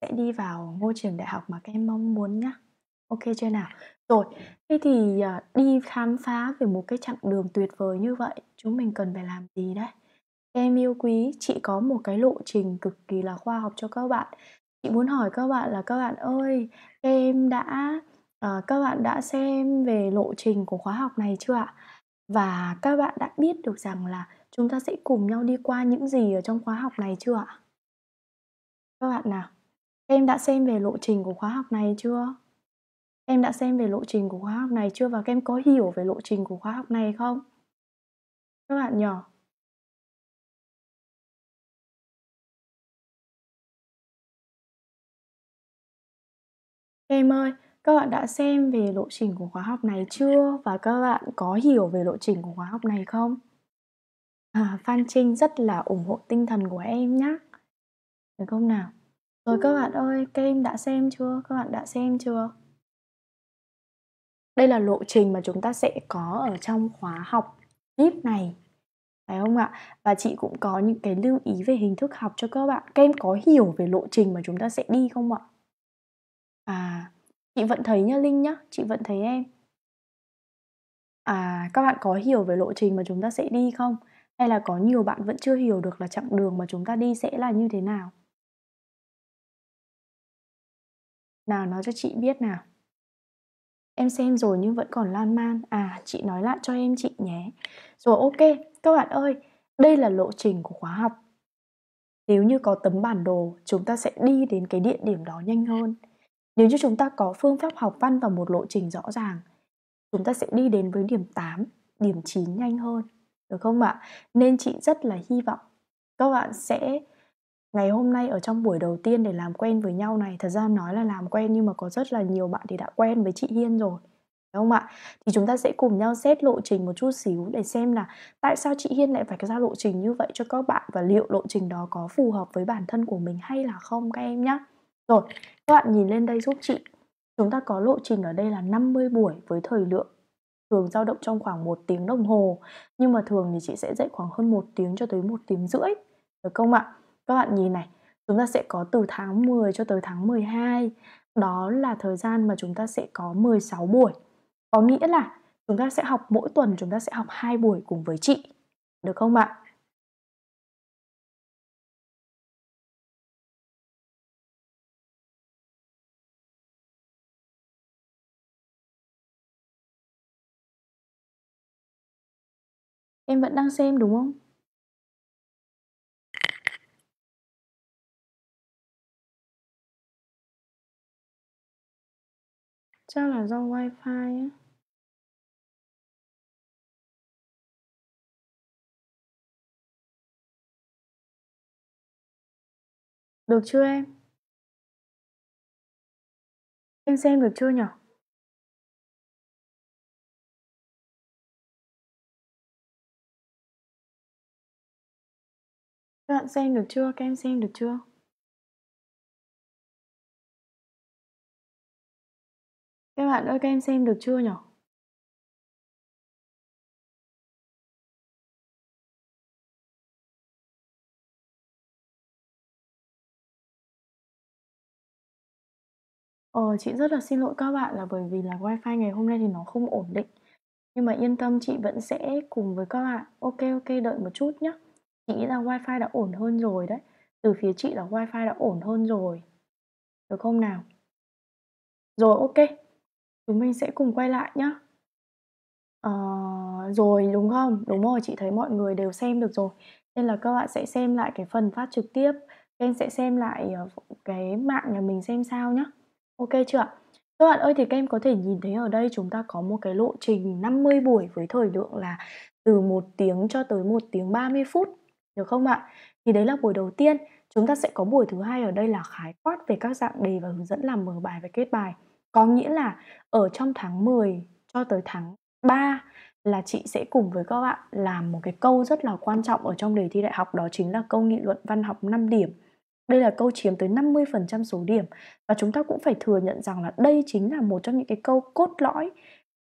sẽ đi vào ngôi trường đại học mà các em mong muốn nhá. Ok chưa nào? Rồi, thế thì ờ, đi khám phá về một cái chặng đường tuyệt vời như vậy, chúng mình cần phải làm gì đấy? Các em yêu quý, chị có một cái lộ trình cực kỳ là khoa học cho các bạn. Chị muốn hỏi các bạn là các bạn ơi, các em đã uh, các bạn đã xem về lộ trình của khóa học này chưa ạ? Và các bạn đã biết được rằng là chúng ta sẽ cùng nhau đi qua những gì ở trong khóa học này chưa ạ? Các bạn nào? Em đã xem về lộ trình của khóa học này chưa? Em đã xem về lộ trình của khóa học này chưa và em có hiểu về lộ trình của khóa học này không? Các bạn nhỏ. Em ơi, các bạn đã xem về lộ trình của khóa học này chưa và các bạn có hiểu về lộ trình của khóa học này không? À, Phan Trinh rất là ủng hộ tinh thần của em nhé. Được không nào? Rồi các bạn ơi, các em đã xem chưa? Các bạn đã xem chưa? Đây là lộ trình mà chúng ta sẽ có ở trong khóa học VIP này. Phải không ạ? Và chị cũng có những cái lưu ý về hình thức học cho các bạn. Các em có hiểu về lộ trình mà chúng ta sẽ đi không ạ? À, chị vẫn thấy nhá Linh nhá, chị vẫn thấy em. À, các bạn có hiểu về lộ trình mà chúng ta sẽ đi không? Hay là có nhiều bạn vẫn chưa hiểu được là chặng đường mà chúng ta đi sẽ là như thế nào? Nào nói cho chị biết nào Em xem rồi nhưng vẫn còn lan man À chị nói lại cho em chị nhé Rồi ok các bạn ơi Đây là lộ trình của khóa học Nếu như có tấm bản đồ Chúng ta sẽ đi đến cái địa điểm đó nhanh hơn Nếu như chúng ta có phương pháp học văn Và một lộ trình rõ ràng Chúng ta sẽ đi đến với điểm 8 Điểm 9 nhanh hơn Được không ạ? Nên chị rất là hy vọng Các bạn sẽ ngày hôm nay ở trong buổi đầu tiên để làm quen với nhau này thật ra nói là làm quen nhưng mà có rất là nhiều bạn thì đã quen với chị Hiên rồi đúng không ạ? Thì chúng ta sẽ cùng nhau xét lộ trình một chút xíu để xem là tại sao chị Hiên lại phải ra lộ trình như vậy cho các bạn và liệu lộ trình đó có phù hợp với bản thân của mình hay là không các em nhé. Rồi, các bạn nhìn lên đây giúp chị. Chúng ta có lộ trình ở đây là 50 buổi với thời lượng thường dao động trong khoảng một tiếng đồng hồ nhưng mà thường thì chị sẽ dạy khoảng hơn một tiếng cho tới một tiếng rưỡi được không ạ? Các bạn nhìn này, chúng ta sẽ có từ tháng 10 cho tới tháng 12. Đó là thời gian mà chúng ta sẽ có 16 buổi. Có nghĩa là chúng ta sẽ học mỗi tuần chúng ta sẽ học hai buổi cùng với chị. Được không ạ? Em vẫn đang xem đúng không? Chắc là do wifi á Được chưa em? Em xem được chưa nhỉ? Các bạn xem được chưa? Các em xem được chưa? Các bạn ơi, các em xem được chưa nhỉ? Ờ, chị rất là xin lỗi các bạn là bởi vì là wifi ngày hôm nay thì nó không ổn định Nhưng mà yên tâm chị vẫn sẽ cùng với các bạn Ok ok đợi một chút nhé Chị nghĩ là wifi đã ổn hơn rồi đấy Từ phía chị là wifi đã ổn hơn rồi Được không nào? Rồi ok chúng mình sẽ cùng quay lại nhá. Ờ, rồi đúng không? Đúng rồi, chị thấy mọi người đều xem được rồi. Nên là các bạn sẽ xem lại cái phần phát trực tiếp, các sẽ xem lại ờ, cái mạng nhà mình xem sao nhá. Ok chưa ạ? Các bạn ơi thì các em có thể nhìn thấy ở đây chúng ta có một cái lộ trình 50 buổi với thời lượng là từ một tiếng cho tới một tiếng 30 phút được không ạ? Thì đấy là buổi đầu tiên, chúng ta sẽ có buổi thứ hai ở đây là khái quát về các dạng đề và hướng dẫn làm mở bài và kết bài. Có nghĩa là ở trong tháng 10 cho tới tháng 3 là chị sẽ cùng với các bạn làm một cái câu rất là quan trọng ở trong đề thi đại học đó chính là câu nghị luận văn học 5 điểm. Đây là câu chiếm tới 50% số điểm và chúng ta cũng phải thừa nhận rằng là đây chính là một trong những cái câu cốt lõi.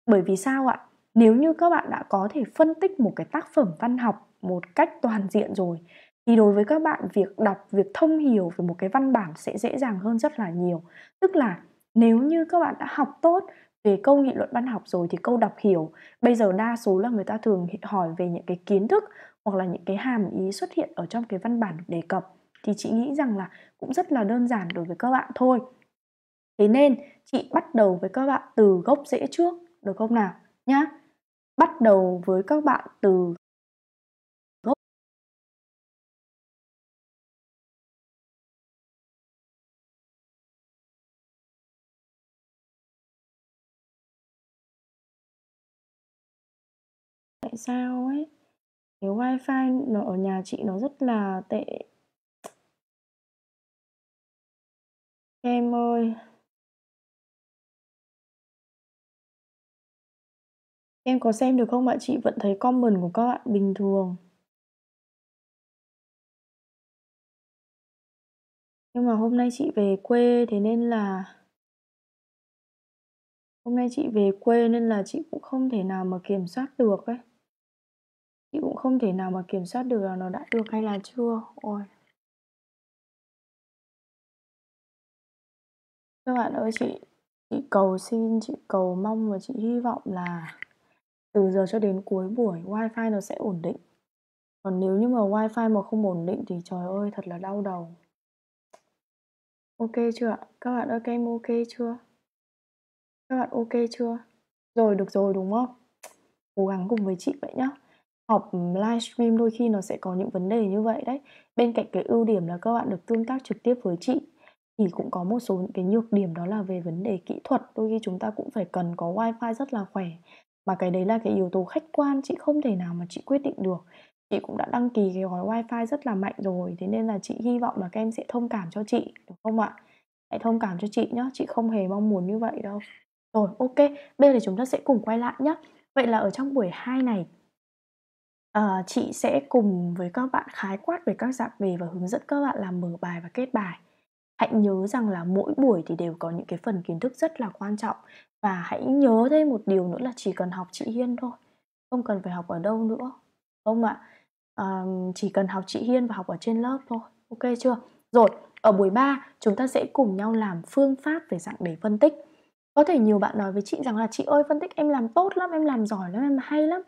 Bởi vì sao ạ? Nếu như các bạn đã có thể phân tích một cái tác phẩm văn học một cách toàn diện rồi thì đối với các bạn việc đọc, việc thông hiểu về một cái văn bản sẽ dễ dàng hơn rất là nhiều. Tức là nếu như các bạn đã học tốt về câu nghị luận văn học rồi thì câu đọc hiểu bây giờ đa số là người ta thường hỏi về những cái kiến thức hoặc là những cái hàm ý xuất hiện ở trong cái văn bản đề cập thì chị nghĩ rằng là cũng rất là đơn giản đối với các bạn thôi thế nên chị bắt đầu với các bạn từ gốc rễ trước được không nào nhá bắt đầu với các bạn từ tại sao ấy cái wifi nó ở nhà chị nó rất là tệ em ơi em có xem được không ạ chị vẫn thấy comment của các bạn bình thường nhưng mà hôm nay chị về quê thế nên là hôm nay chị về quê nên là chị cũng không thể nào mà kiểm soát được ấy Chị cũng không thể nào mà kiểm soát được là nó đã được hay là chưa. Ôi. Các bạn ơi chị chị cầu xin, chị cầu mong và chị hy vọng là từ giờ cho đến cuối buổi wifi nó sẽ ổn định. Còn nếu như mà wifi mà không ổn định thì trời ơi thật là đau đầu. Ok chưa ạ? Các bạn ơi các em ok chưa? Các bạn ok chưa? Rồi được rồi đúng không? Cố gắng cùng với chị vậy nhá học livestream đôi khi nó sẽ có những vấn đề như vậy đấy bên cạnh cái ưu điểm là các bạn được tương tác trực tiếp với chị thì cũng có một số những cái nhược điểm đó là về vấn đề kỹ thuật đôi khi chúng ta cũng phải cần có wifi rất là khỏe mà cái đấy là cái yếu tố khách quan chị không thể nào mà chị quyết định được chị cũng đã đăng ký cái gói wifi rất là mạnh rồi thế nên là chị hy vọng là các em sẽ thông cảm cho chị đúng không ạ hãy thông cảm cho chị nhé chị không hề mong muốn như vậy đâu rồi ok bây giờ thì chúng ta sẽ cùng quay lại nhé vậy là ở trong buổi 2 này Ờ, chị sẽ cùng với các bạn khái quát về các dạng đề và hướng dẫn các bạn làm mở bài và kết bài. Hãy nhớ rằng là mỗi buổi thì đều có những cái phần kiến thức rất là quan trọng và hãy nhớ thêm một điều nữa là chỉ cần học chị Hiên thôi, không cần phải học ở đâu nữa, không ạ? À, chỉ cần học chị Hiên và học ở trên lớp thôi, ok chưa? Rồi, ở buổi 3 chúng ta sẽ cùng nhau làm phương pháp về dạng đề phân tích. Có thể nhiều bạn nói với chị rằng là chị ơi phân tích em làm tốt lắm, em làm giỏi lắm, em hay lắm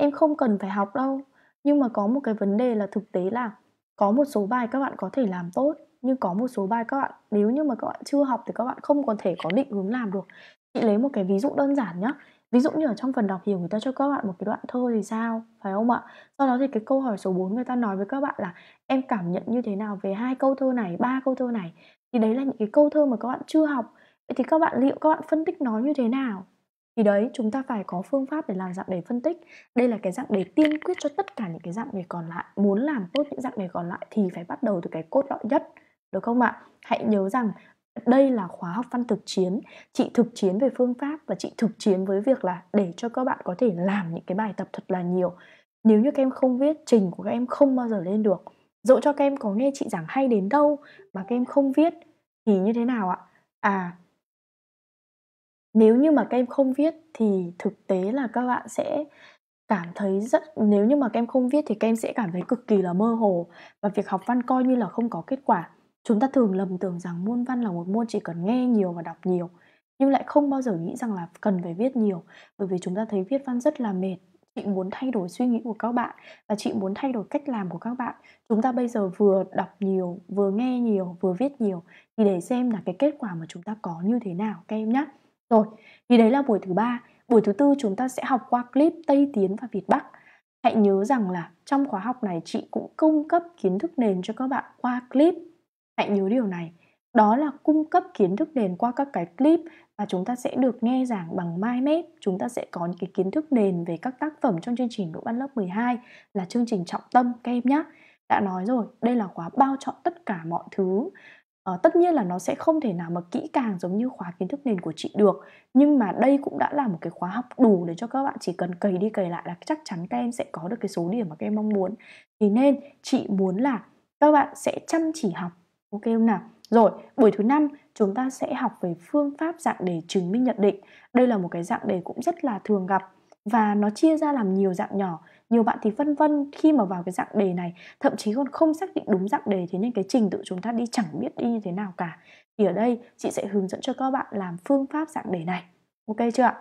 em không cần phải học đâu nhưng mà có một cái vấn đề là thực tế là có một số bài các bạn có thể làm tốt nhưng có một số bài các bạn nếu như mà các bạn chưa học thì các bạn không còn thể có định hướng làm được chị lấy một cái ví dụ đơn giản nhá ví dụ như ở trong phần đọc hiểu người ta cho các bạn một cái đoạn thơ thì sao phải không ạ sau đó thì cái câu hỏi số 4 người ta nói với các bạn là em cảm nhận như thế nào về hai câu thơ này ba câu thơ này thì đấy là những cái câu thơ mà các bạn chưa học vậy thì các bạn liệu các bạn phân tích nó như thế nào thì đấy chúng ta phải có phương pháp để làm dạng đề phân tích đây là cái dạng đề tiên quyết cho tất cả những cái dạng đề còn lại muốn làm tốt những dạng đề còn lại thì phải bắt đầu từ cái cốt lõi nhất được không ạ hãy nhớ rằng đây là khóa học văn thực chiến chị thực chiến về phương pháp và chị thực chiến với việc là để cho các bạn có thể làm những cái bài tập thật là nhiều nếu như các em không viết trình của các em không bao giờ lên được dẫu cho các em có nghe chị giảng hay đến đâu mà các em không viết thì như thế nào ạ à nếu như mà các em không viết thì thực tế là các bạn sẽ cảm thấy rất nếu như mà các em không viết thì các em sẽ cảm thấy cực kỳ là mơ hồ và việc học văn coi như là không có kết quả chúng ta thường lầm tưởng rằng môn văn là một môn chỉ cần nghe nhiều và đọc nhiều nhưng lại không bao giờ nghĩ rằng là cần phải viết nhiều bởi vì chúng ta thấy viết văn rất là mệt chị muốn thay đổi suy nghĩ của các bạn và chị muốn thay đổi cách làm của các bạn chúng ta bây giờ vừa đọc nhiều vừa nghe nhiều vừa viết nhiều thì để xem là cái kết quả mà chúng ta có như thế nào các em nhé rồi, thì đấy là buổi thứ ba. Buổi thứ tư chúng ta sẽ học qua clip Tây Tiến và Việt Bắc. Hãy nhớ rằng là trong khóa học này chị cũng cung cấp kiến thức nền cho các bạn qua clip. Hãy nhớ điều này. Đó là cung cấp kiến thức nền qua các cái clip và chúng ta sẽ được nghe giảng bằng MindMap. Chúng ta sẽ có những cái kiến thức nền về các tác phẩm trong chương trình Đỗ Văn lớp 12 là chương trình trọng tâm các em nhé. Đã nói rồi, đây là khóa bao chọn tất cả mọi thứ Ờ, tất nhiên là nó sẽ không thể nào mà kỹ càng giống như khóa kiến thức nền của chị được nhưng mà đây cũng đã là một cái khóa học đủ để cho các bạn chỉ cần cày đi cày lại là chắc chắn các em sẽ có được cái số điểm mà các em mong muốn thì nên chị muốn là các bạn sẽ chăm chỉ học ok không nào rồi buổi thứ năm chúng ta sẽ học về phương pháp dạng đề chứng minh nhận định đây là một cái dạng đề cũng rất là thường gặp và nó chia ra làm nhiều dạng nhỏ nhiều bạn thì vân vân khi mà vào cái dạng đề này thậm chí còn không xác định đúng dạng đề thế nên cái trình tự chúng ta đi chẳng biết đi như thế nào cả thì ở đây chị sẽ hướng dẫn cho các bạn làm phương pháp dạng đề này ok chưa ạ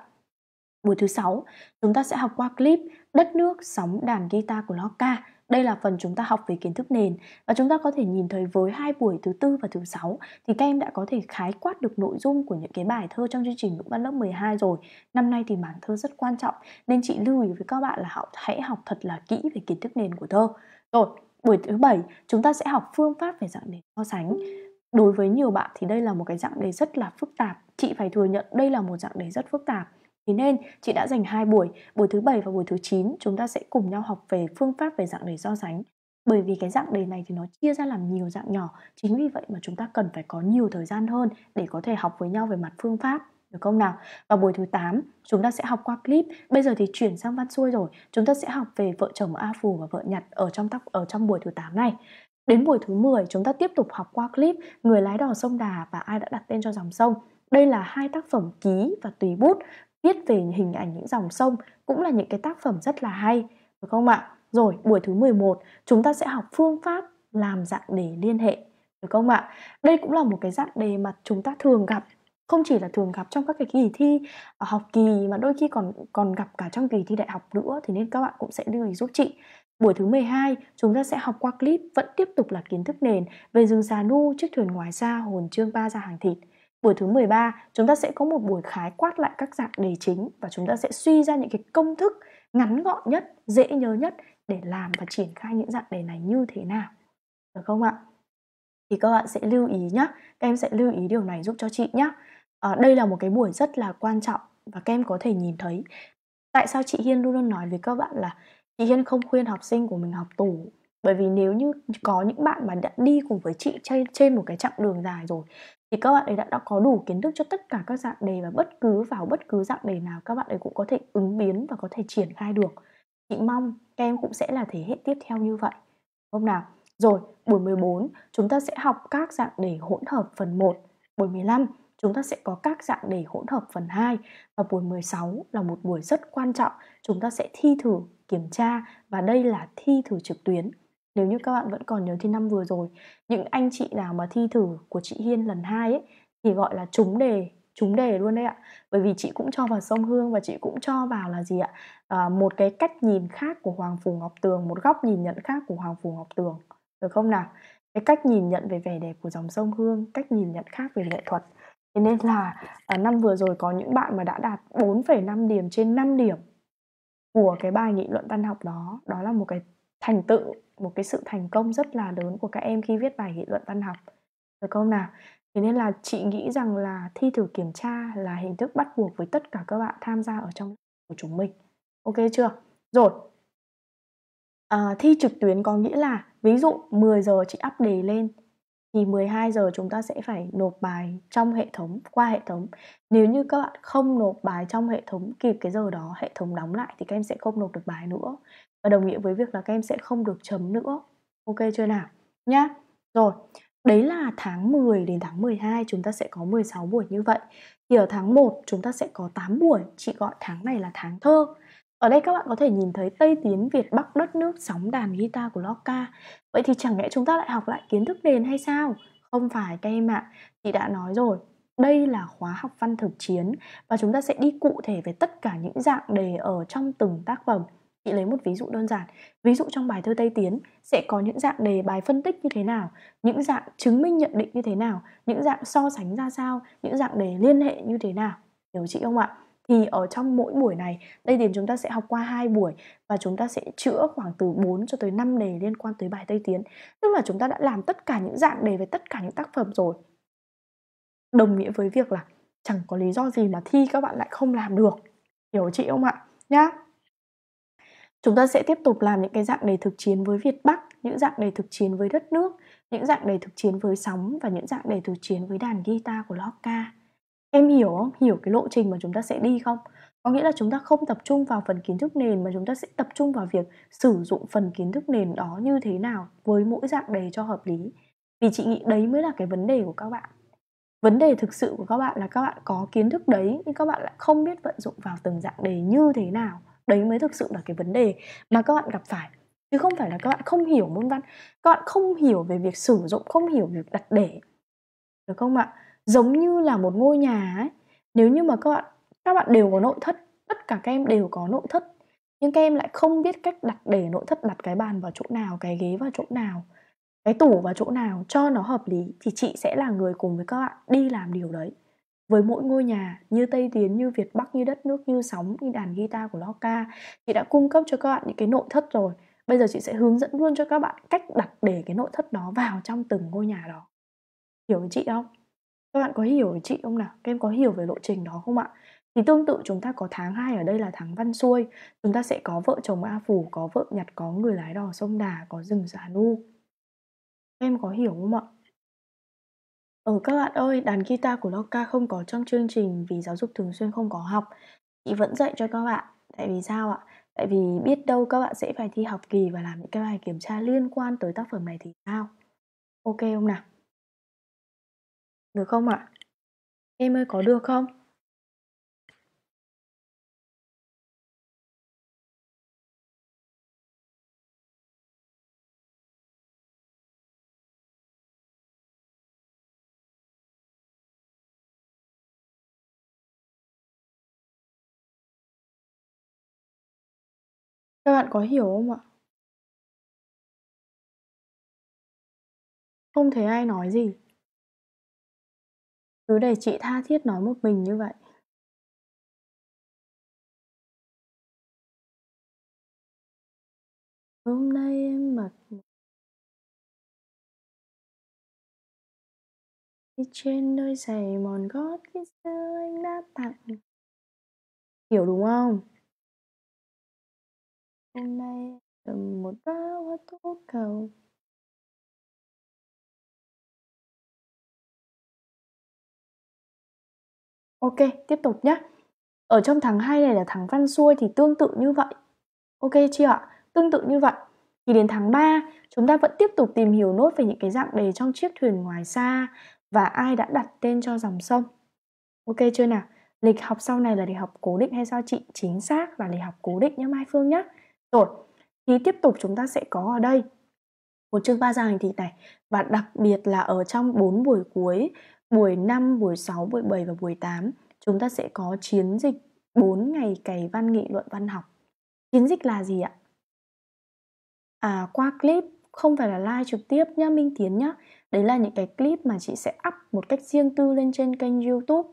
Buổi thứ sáu, chúng ta sẽ học qua clip Đất nước sóng đàn guitar của Lorca. Đây là phần chúng ta học về kiến thức nền và chúng ta có thể nhìn thấy với hai buổi thứ tư và thứ sáu thì các em đã có thể khái quát được nội dung của những cái bài thơ trong chương trình ngữ văn lớp 12 rồi. Năm nay thì mảng thơ rất quan trọng nên chị lưu ý với các bạn là học hãy học thật là kỹ về kiến thức nền của thơ. Rồi, buổi thứ bảy chúng ta sẽ học phương pháp về dạng đề so sánh. Đối với nhiều bạn thì đây là một cái dạng đề rất là phức tạp. Chị phải thừa nhận đây là một dạng đề rất phức tạp Thế nên chị đã dành hai buổi, buổi thứ bảy và buổi thứ 9 chúng ta sẽ cùng nhau học về phương pháp về dạng đề so sánh. Bởi vì cái dạng đề này thì nó chia ra làm nhiều dạng nhỏ, chính vì vậy mà chúng ta cần phải có nhiều thời gian hơn để có thể học với nhau về mặt phương pháp được không nào? Và buổi thứ 8 chúng ta sẽ học qua clip. Bây giờ thì chuyển sang văn xuôi rồi, chúng ta sẽ học về vợ chồng A Phù và vợ Nhật ở trong tóc ở trong buổi thứ 8 này. Đến buổi thứ 10 chúng ta tiếp tục học qua clip Người lái đò sông Đà và ai đã đặt tên cho dòng sông. Đây là hai tác phẩm ký và tùy bút viết về hình ảnh những dòng sông cũng là những cái tác phẩm rất là hay phải không ạ? Rồi buổi thứ 11 chúng ta sẽ học phương pháp làm dạng đề liên hệ được không ạ? Đây cũng là một cái dạng đề mà chúng ta thường gặp không chỉ là thường gặp trong các cái kỳ thi ở ờ, học kỳ mà đôi khi còn còn gặp cả trong kỳ thi đại học nữa thì nên các bạn cũng sẽ lưu ý giúp chị. Buổi thứ 12, chúng ta sẽ học qua clip vẫn tiếp tục là kiến thức nền về rừng xà nu, chiếc thuyền ngoài xa, hồn trương ba ra hàng thịt. Buổi thứ 13, chúng ta sẽ có một buổi khái quát lại các dạng đề chính và chúng ta sẽ suy ra những cái công thức ngắn gọn nhất, dễ nhớ nhất để làm và triển khai những dạng đề này như thế nào. Được không ạ? Thì các bạn sẽ lưu ý nhé. Các em sẽ lưu ý điều này giúp cho chị nhé. À, ờ, đây là một cái buổi rất là quan trọng và các em có thể nhìn thấy tại sao chị Hiên luôn luôn nói với các bạn là chị Hiên không khuyên học sinh của mình học tủ bởi vì nếu như có những bạn mà đã đi cùng với chị trên một cái chặng đường dài rồi thì các bạn ấy đã, đã có đủ kiến thức cho tất cả các dạng đề và bất cứ vào bất cứ dạng đề nào các bạn ấy cũng có thể ứng biến và có thể triển khai được chị mong các em cũng sẽ là thế hệ tiếp theo như vậy hôm nào rồi buổi 14 chúng ta sẽ học các dạng đề hỗn hợp phần 1 buổi 15 chúng ta sẽ có các dạng đề hỗn hợp phần 2 và buổi 16 là một buổi rất quan trọng chúng ta sẽ thi thử kiểm tra và đây là thi thử trực tuyến nếu như các bạn vẫn còn nhớ thi năm vừa rồi những anh chị nào mà thi thử của chị Hiên lần hai ấy thì gọi là trúng đề trúng đề luôn đấy ạ bởi vì chị cũng cho vào sông hương và chị cũng cho vào là gì ạ à, một cái cách nhìn khác của hoàng Phủ ngọc tường một góc nhìn nhận khác của hoàng Phủ ngọc tường được không nào cái cách nhìn nhận về vẻ đẹp của dòng sông hương cách nhìn nhận khác về nghệ thuật thế nên là à, năm vừa rồi có những bạn mà đã đạt 4,5 điểm trên 5 điểm của cái bài nghị luận văn học đó đó là một cái thành tựu một cái sự thành công rất là lớn của các em khi viết bài nghị luận văn học được không nào thế nên là chị nghĩ rằng là thi thử kiểm tra là hình thức bắt buộc với tất cả các bạn tham gia ở trong của chúng mình ok chưa rồi à, thi trực tuyến có nghĩa là ví dụ 10 giờ chị up đề lên thì 12 giờ chúng ta sẽ phải nộp bài trong hệ thống qua hệ thống nếu như các bạn không nộp bài trong hệ thống kịp cái giờ đó hệ thống đóng lại thì các em sẽ không nộp được bài nữa và đồng nghĩa với việc là các em sẽ không được chấm nữa ok chưa nào nhá rồi Đấy là tháng 10 đến tháng 12 chúng ta sẽ có 16 buổi như vậy. Thì ở tháng 1 chúng ta sẽ có 8 buổi, chị gọi tháng này là tháng thơ. Ở đây các bạn có thể nhìn thấy Tây Tiến Việt Bắc đất nước sóng đàn guitar của Lorca. Vậy thì chẳng lẽ chúng ta lại học lại kiến thức nền hay sao? Không phải các em ạ, chị đã nói rồi. Đây là khóa học văn thực chiến và chúng ta sẽ đi cụ thể về tất cả những dạng đề ở trong từng tác phẩm. Chị lấy một ví dụ đơn giản. Ví dụ trong bài thơ Tây Tiến sẽ có những dạng đề bài phân tích như thế nào, những dạng chứng minh nhận định như thế nào, những dạng so sánh ra sao, những dạng đề liên hệ như thế nào. Hiểu chị không ạ? Thì ở trong mỗi buổi này, đây thì chúng ta sẽ học qua hai buổi và chúng ta sẽ chữa khoảng từ 4 cho tới 5 đề liên quan tới bài Tây Tiến. Tức là chúng ta đã làm tất cả những dạng đề về tất cả những tác phẩm rồi. Đồng nghĩa với việc là chẳng có lý do gì mà thi các bạn lại không làm được. Hiểu chị không ạ? Nhá. Chúng ta sẽ tiếp tục làm những cái dạng đề thực chiến với Việt Bắc, những dạng đề thực chiến với đất nước, những dạng đề thực chiến với sóng và những dạng đề thực chiến với đàn guitar của Lorca. Em hiểu không? Hiểu cái lộ trình mà chúng ta sẽ đi không? Có nghĩa là chúng ta không tập trung vào phần kiến thức nền mà chúng ta sẽ tập trung vào việc sử dụng phần kiến thức nền đó như thế nào với mỗi dạng đề cho hợp lý. Vì chị nghĩ đấy mới là cái vấn đề của các bạn. Vấn đề thực sự của các bạn là các bạn có kiến thức đấy nhưng các bạn lại không biết vận dụng vào từng dạng đề như thế nào đấy mới thực sự là cái vấn đề mà các bạn gặp phải chứ không phải là các bạn không hiểu môn văn các bạn không hiểu về việc sử dụng không hiểu việc đặt để được không ạ giống như là một ngôi nhà ấy nếu như mà các bạn các bạn đều có nội thất tất cả các em đều có nội thất nhưng các em lại không biết cách đặt để nội thất đặt cái bàn vào chỗ nào cái ghế vào chỗ nào cái tủ vào chỗ nào cho nó hợp lý thì chị sẽ là người cùng với các bạn đi làm điều đấy với mỗi ngôi nhà, như Tây Tiến, như Việt Bắc, như đất nước, như sóng, như đàn guitar của Loca, chị đã cung cấp cho các bạn những cái nội thất rồi. Bây giờ chị sẽ hướng dẫn luôn cho các bạn cách đặt để cái nội thất đó vào trong từng ngôi nhà đó. Hiểu chị không? Các bạn có hiểu chị không nào? Các em có hiểu về lộ trình đó không ạ? Thì tương tự chúng ta có tháng 2 ở đây là tháng văn xuôi Chúng ta sẽ có vợ chồng A Phủ, có vợ Nhật, có người lái đò sông Đà, có rừng Xà Nu Em có hiểu không ạ? Ừ các bạn ơi, đàn guitar của Loka không có trong chương trình vì giáo dục thường xuyên không có học. Chị vẫn dạy cho các bạn. Tại vì sao ạ? Tại vì biết đâu các bạn sẽ phải thi học kỳ và làm những cái bài kiểm tra liên quan tới tác phẩm này thì sao? Ok không nào? Được không ạ? Em ơi có được không? bạn có hiểu không ạ? Không thấy ai nói gì. Cứ để chị tha thiết nói một mình như vậy. Hôm nay em mặc Đi trên đôi giày mòn gót khi xưa anh đã tặng Hiểu đúng không? Hôm nay cầm một bó hoa tú cầu Ok, tiếp tục nhé. Ở trong tháng 2 này là tháng văn xuôi thì tương tự như vậy. Ok chưa ạ? Tương tự như vậy. Thì đến tháng 3, chúng ta vẫn tiếp tục tìm hiểu nốt về những cái dạng đề trong chiếc thuyền ngoài xa và ai đã đặt tên cho dòng sông. Ok chưa nào? Lịch học sau này là lịch học cố định hay sao chị? Chính xác là lịch học cố định nhé Mai Phương nhé. Rồi, thì tiếp tục chúng ta sẽ có ở đây một chương ba gia hành thị này và đặc biệt là ở trong bốn buổi cuối, buổi 5, buổi 6, buổi 7 và buổi 8 chúng ta sẽ có chiến dịch 4 ngày cày văn nghị luận văn học. Chiến dịch là gì ạ? À qua clip không phải là like trực tiếp nhá Minh Tiến nhá. Đấy là những cái clip mà chị sẽ up một cách riêng tư lên trên kênh YouTube.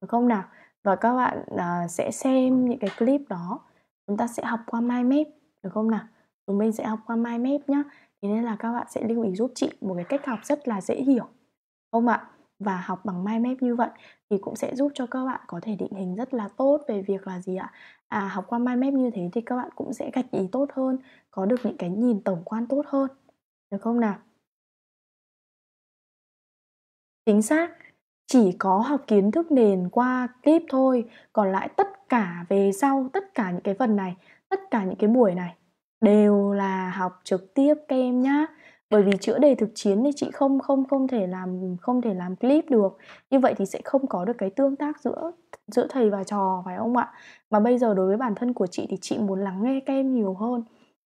Được không nào? Và các bạn à, sẽ xem những cái clip đó chúng ta sẽ học qua mind map được không nào chúng mình sẽ học qua mind map nhá thế nên là các bạn sẽ lưu ý giúp chị một cái cách học rất là dễ hiểu không ạ và học bằng mind map như vậy thì cũng sẽ giúp cho các bạn có thể định hình rất là tốt về việc là gì ạ à học qua mind map như thế thì các bạn cũng sẽ gạch ý tốt hơn có được những cái nhìn tổng quan tốt hơn được không nào chính xác chỉ có học kiến thức nền qua clip thôi còn lại tất cả về sau tất cả những cái phần này tất cả những cái buổi này đều là học trực tiếp các em nhá bởi vì chữa đề thực chiến thì chị không không không thể làm không thể làm clip được như vậy thì sẽ không có được cái tương tác giữa giữa thầy và trò phải không ạ mà bây giờ đối với bản thân của chị thì chị muốn lắng nghe các em nhiều hơn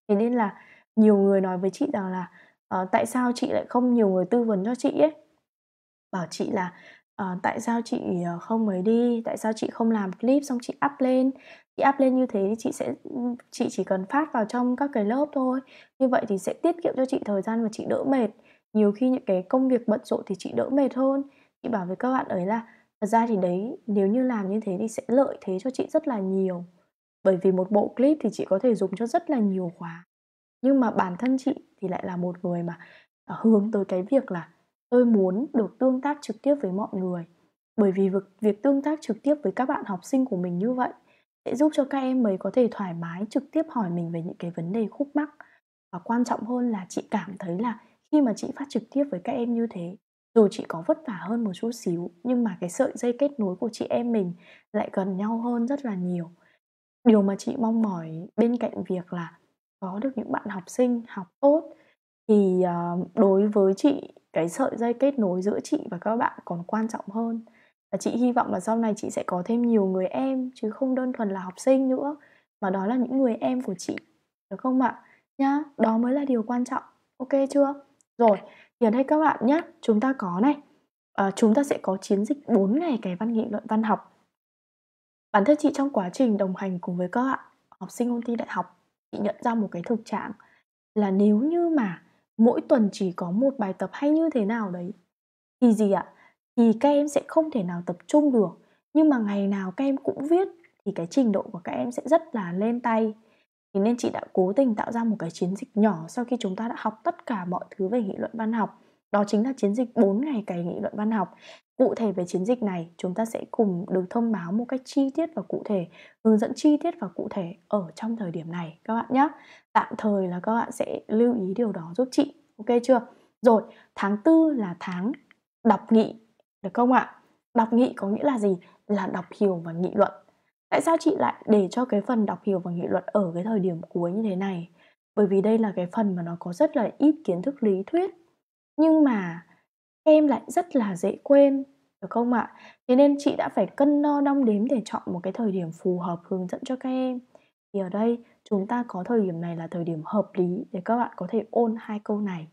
thế nên là nhiều người nói với chị rằng là uh, tại sao chị lại không nhiều người tư vấn cho chị ấy bảo chị là ờ, tại sao chị ờ, không mới đi, tại sao chị không làm clip xong chị up lên. Chị up lên như thế thì chị sẽ ừ, chị chỉ cần phát vào trong các cái lớp thôi. Như vậy thì sẽ tiết kiệm cho chị thời gian và chị đỡ mệt. Nhiều khi những cái công việc bận rộn thì chị đỡ mệt hơn. Chị bảo với các bạn ấy là thật ra thì đấy, nếu như làm như thế thì sẽ lợi thế cho chị rất là nhiều. Bởi vì một bộ clip thì chị có thể dùng cho rất là nhiều khóa. Nhưng mà bản thân chị thì lại là một người mà ờ, hướng tới cái việc là Tôi muốn được tương tác trực tiếp với mọi người bởi vì việc, việc tương tác trực tiếp với các bạn học sinh của mình như vậy sẽ giúp cho các em ấy có thể thoải mái trực tiếp hỏi mình về những cái vấn đề khúc mắc và quan trọng hơn là chị cảm thấy là khi mà chị phát trực tiếp với các em như thế dù chị có vất vả hơn một chút xíu nhưng mà cái sợi dây kết nối của chị em mình lại gần nhau hơn rất là nhiều điều mà chị mong mỏi bên cạnh việc là có được những bạn học sinh học tốt thì ờ, đối với chị cái sợi dây kết nối giữa chị và các bạn còn quan trọng hơn và chị hy vọng là sau này chị sẽ có thêm nhiều người em chứ không đơn thuần là học sinh nữa mà đó là những người em của chị được không ạ nhá đó mới là điều quan trọng ok chưa rồi thì ở đây các bạn nhé chúng ta có này à, chúng ta sẽ có chiến dịch 4 ngày cái văn nghị luận văn học bản thân chị trong quá trình đồng hành cùng với các bạn học sinh ôn thi đại học chị nhận ra một cái thực trạng là nếu như mà mỗi tuần chỉ có một bài tập hay như thế nào đấy thì gì ạ thì các em sẽ không thể nào tập trung được nhưng mà ngày nào các em cũng viết thì cái trình độ của các em sẽ rất là lên tay thế nên chị đã cố tình tạo ra một cái chiến dịch nhỏ sau khi chúng ta đã học tất cả mọi thứ về nghị luận văn học đó chính là chiến dịch 4 ngày cày nghị luận văn học. Cụ thể về chiến dịch này, chúng ta sẽ cùng được thông báo một cách chi tiết và cụ thể, hướng dẫn chi tiết và cụ thể ở trong thời điểm này các bạn nhé. Tạm thời là các bạn sẽ lưu ý điều đó giúp chị, ok chưa? Rồi, tháng 4 là tháng đọc nghị, được không ạ? Đọc nghị có nghĩa là gì? Là đọc hiểu và nghị luận. Tại sao chị lại để cho cái phần đọc hiểu và nghị luận ở cái thời điểm cuối như thế này? Bởi vì đây là cái phần mà nó có rất là ít kiến thức lý thuyết nhưng mà em lại rất là dễ quên, được không ạ? Thế nên chị đã phải cân đo đong đếm để chọn một cái thời điểm phù hợp hướng dẫn cho các em. Thì ở đây chúng ta có thời điểm này là thời điểm hợp lý để các bạn có thể ôn hai câu này.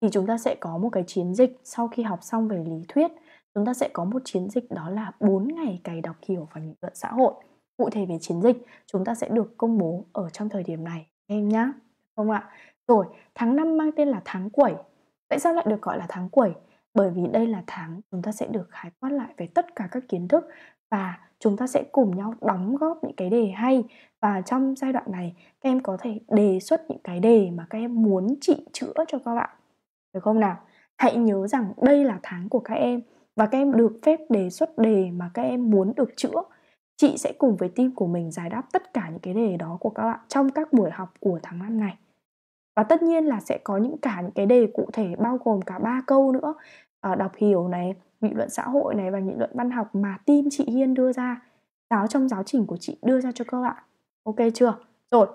Thì chúng ta sẽ có một cái chiến dịch sau khi học xong về lý thuyết, chúng ta sẽ có một chiến dịch đó là 4 ngày cày đọc hiểu và nghị luận xã hội. Cụ thể về chiến dịch, chúng ta sẽ được công bố ở trong thời điểm này em nhá. Không ạ? Rồi, tháng 5 mang tên là tháng quẩy Tại sao lại được gọi là tháng quẩy? Bởi vì đây là tháng chúng ta sẽ được khái quát lại về tất cả các kiến thức và chúng ta sẽ cùng nhau đóng góp những cái đề hay và trong giai đoạn này các em có thể đề xuất những cái đề mà các em muốn trị chữa cho các bạn. Được không nào? Hãy nhớ rằng đây là tháng của các em và các em được phép đề xuất đề mà các em muốn được chữa. Chị sẽ cùng với team của mình giải đáp tất cả những cái đề đó của các bạn trong các buổi học của tháng năm này và tất nhiên là sẽ có những cả những cái đề cụ thể bao gồm cả ba câu nữa ở ờ, đọc hiểu này nghị luận xã hội này và nghị luận văn học mà team chị Hiên đưa ra giáo trong giáo trình của chị đưa ra cho các bạn ok chưa rồi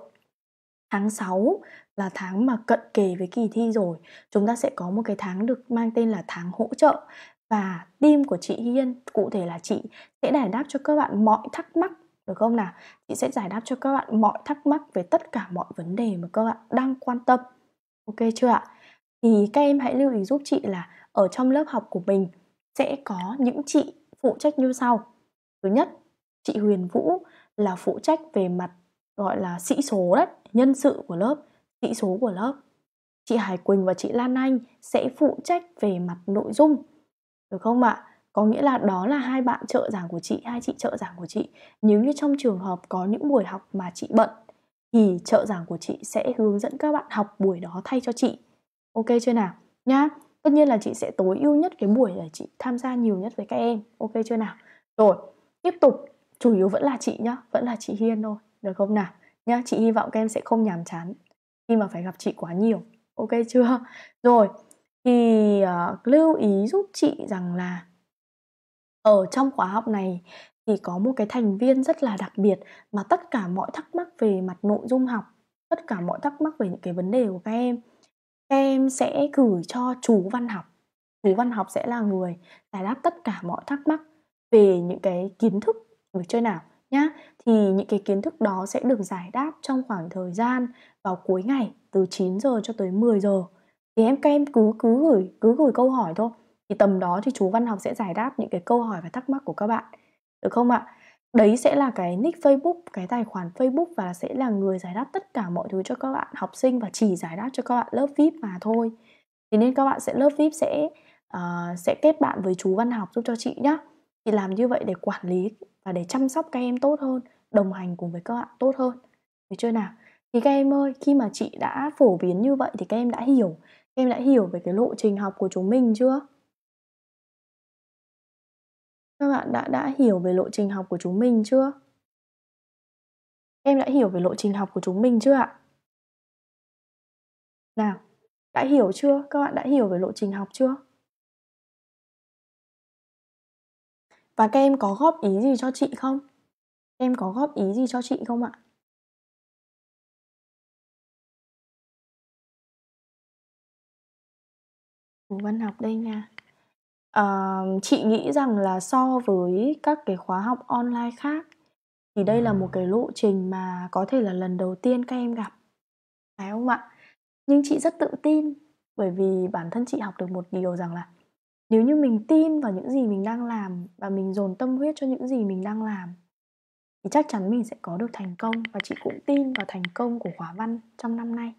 tháng 6 là tháng mà cận kề với kỳ thi rồi chúng ta sẽ có một cái tháng được mang tên là tháng hỗ trợ và team của chị Hiên cụ thể là chị sẽ giải đáp cho các bạn mọi thắc mắc được không nào? Chị sẽ giải đáp cho các bạn mọi thắc mắc về tất cả mọi vấn đề mà các bạn đang quan tâm. Ok chưa ạ? Thì các em hãy lưu ý giúp chị là ở trong lớp học của mình sẽ có những chị phụ trách như sau. Thứ nhất, chị Huyền Vũ là phụ trách về mặt gọi là sĩ số đấy, nhân sự của lớp, sĩ số của lớp. Chị Hải Quỳnh và chị Lan Anh sẽ phụ trách về mặt nội dung. Được không ạ? có nghĩa là đó là hai bạn trợ giảng của chị hai chị trợ giảng của chị nếu như trong trường hợp có những buổi học mà chị bận thì trợ giảng của chị sẽ hướng dẫn các bạn học buổi đó thay cho chị ok chưa nào nhá tất nhiên là chị sẽ tối ưu nhất cái buổi để chị tham gia nhiều nhất với các em ok chưa nào rồi tiếp tục chủ yếu vẫn là chị nhá vẫn là chị hiên thôi được không nào nhá chị hy vọng các em sẽ không nhàm chán khi mà phải gặp chị quá nhiều ok chưa rồi thì uh, lưu ý giúp chị rằng là ở trong khóa học này thì có một cái thành viên rất là đặc biệt mà tất cả mọi thắc mắc về mặt nội dung học, tất cả mọi thắc mắc về những cái vấn đề của các em, các em sẽ gửi cho chú văn học. Chú văn học sẽ là người giải đáp tất cả mọi thắc mắc về những cái kiến thức được chơi nào nhá. Thì những cái kiến thức đó sẽ được giải đáp trong khoảng thời gian vào cuối ngày từ 9 giờ cho tới 10 giờ. Thì em các em cứ cứ gửi cứ gửi câu hỏi thôi thì tầm đó thì chú văn học sẽ giải đáp những cái câu hỏi và thắc mắc của các bạn được không ạ đấy sẽ là cái nick facebook cái tài khoản facebook và sẽ là người giải đáp tất cả mọi thứ cho các bạn học sinh và chỉ giải đáp cho các bạn lớp vip mà thôi thế nên các bạn sẽ lớp vip sẽ uh, sẽ kết bạn với chú văn học giúp cho chị nhá thì làm như vậy để quản lý và để chăm sóc các em tốt hơn đồng hành cùng với các bạn tốt hơn được chưa nào thì các em ơi khi mà chị đã phổ biến như vậy thì các em đã hiểu các em đã hiểu về cái lộ trình học của chúng mình chưa các bạn đã đã hiểu về lộ trình học của chúng mình chưa em đã hiểu về lộ trình học của chúng mình chưa ạ nào đã hiểu chưa các bạn đã hiểu về lộ trình học chưa và các em có góp ý gì cho chị không em có góp ý gì cho chị không ạ văn học đây nha uh, chị nghĩ rằng là so với các cái khóa học online khác thì đây là một cái lộ trình mà có thể là lần đầu tiên các em gặp phải không ạ nhưng chị rất tự tin bởi vì bản thân chị học được một điều rằng là nếu như mình tin vào những gì mình đang làm và mình dồn tâm huyết cho những gì mình đang làm thì chắc chắn mình sẽ có được thành công và chị cũng tin vào thành công của khóa văn trong năm nay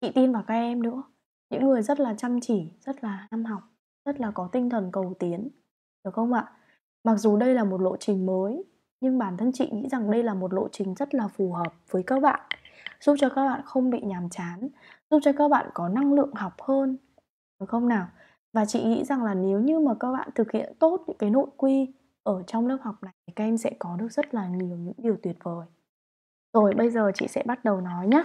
chị tin vào các em nữa những người rất là chăm chỉ rất là ham học rất là có tinh thần cầu tiến được không ạ mặc dù đây là một lộ trình mới nhưng bản thân chị nghĩ rằng đây là một lộ trình rất là phù hợp với các bạn giúp cho các bạn không bị nhàm chán giúp cho các bạn có năng lượng học hơn được không nào và chị nghĩ rằng là nếu như mà các bạn thực hiện tốt những cái nội quy ở trong lớp học này thì các em sẽ có được rất là nhiều những điều tuyệt vời rồi bây giờ chị sẽ bắt đầu nói nhé